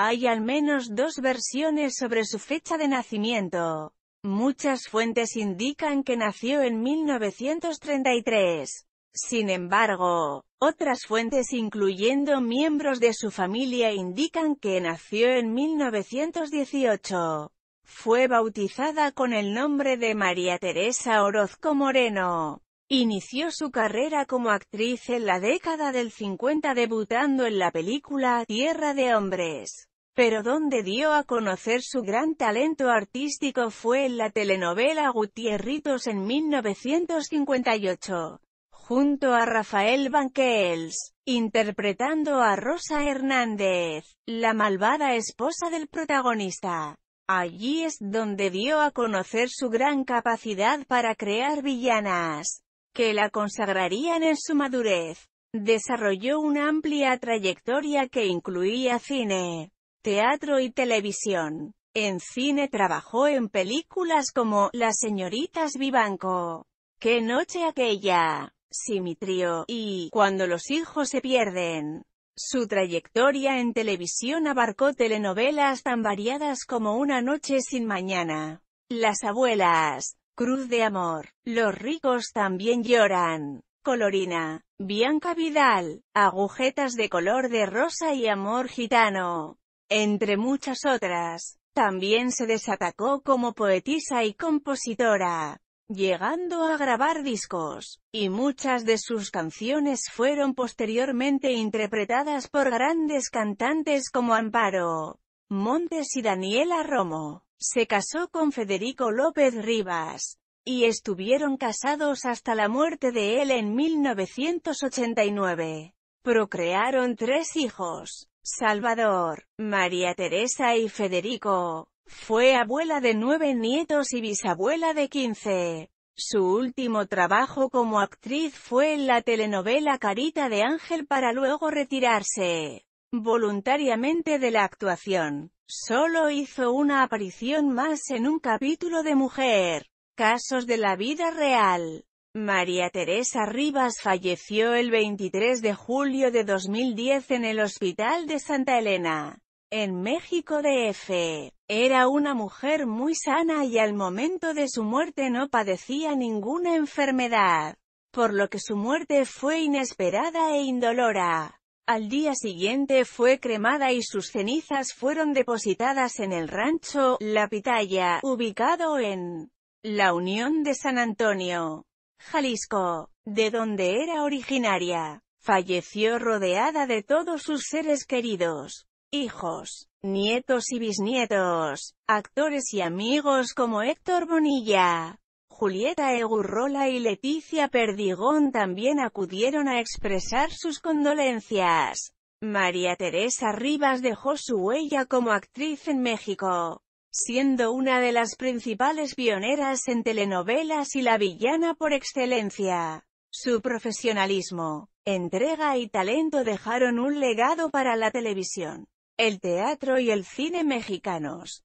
Hay al menos dos versiones sobre su fecha de nacimiento. Muchas fuentes indican que nació en 1933. Sin embargo, otras fuentes incluyendo miembros de su familia indican que nació en 1918. Fue bautizada con el nombre de María Teresa Orozco Moreno. Inició su carrera como actriz en la década del 50 debutando en la película Tierra de Hombres. Pero donde dio a conocer su gran talento artístico fue en la telenovela Gutierritos en 1958, junto a Rafael Banquels, interpretando a Rosa Hernández, la malvada esposa del protagonista. Allí es donde dio a conocer su gran capacidad para crear villanas, que la consagrarían en su madurez. Desarrolló una amplia trayectoria que incluía cine, teatro y televisión. En cine trabajó en películas como Las señoritas Vivanco, Qué noche aquella, Simitrio y Cuando los hijos se pierden. Su trayectoria en televisión abarcó telenovelas tan variadas como Una noche sin mañana, Las abuelas, Cruz de amor, Los ricos también lloran, Colorina, Bianca Vidal, Agujetas de color de rosa y Amor gitano. Entre muchas otras, también se desatacó como poetisa y compositora, llegando a grabar discos, y muchas de sus canciones fueron posteriormente interpretadas por grandes cantantes como Amparo, Montes y Daniela Romo. Se casó con Federico López Rivas, y estuvieron casados hasta la muerte de él en 1989. Procrearon tres hijos, Salvador, María Teresa y Federico. Fue abuela de nueve nietos y bisabuela de quince. Su último trabajo como actriz fue en la telenovela Carita de Ángel para luego retirarse voluntariamente de la actuación. Solo hizo una aparición más en un capítulo de Mujer. Casos de la vida real. María Teresa Rivas falleció el 23 de julio de 2010 en el Hospital de Santa Elena, en México de F. Era una mujer muy sana y al momento de su muerte no padecía ninguna enfermedad, por lo que su muerte fue inesperada e indolora. Al día siguiente fue cremada y sus cenizas fueron depositadas en el rancho La Pitaya, ubicado en La Unión de San Antonio. Jalisco, de donde era originaria. Falleció rodeada de todos sus seres queridos, hijos, nietos y bisnietos, actores y amigos como Héctor Bonilla, Julieta Egurrola y Leticia Perdigón también acudieron a expresar sus condolencias. María Teresa Rivas dejó su huella como actriz en México siendo una de las principales pioneras en telenovelas y la villana por excelencia. Su profesionalismo, entrega y talento dejaron un legado para la televisión, el teatro y el cine mexicanos.